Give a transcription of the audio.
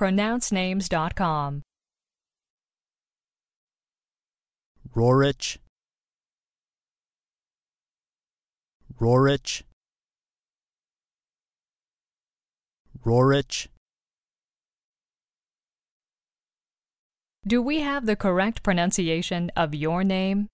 pronouncenames.com. Rorich, Rorich, Rorich. Do we have the correct pronunciation of your name?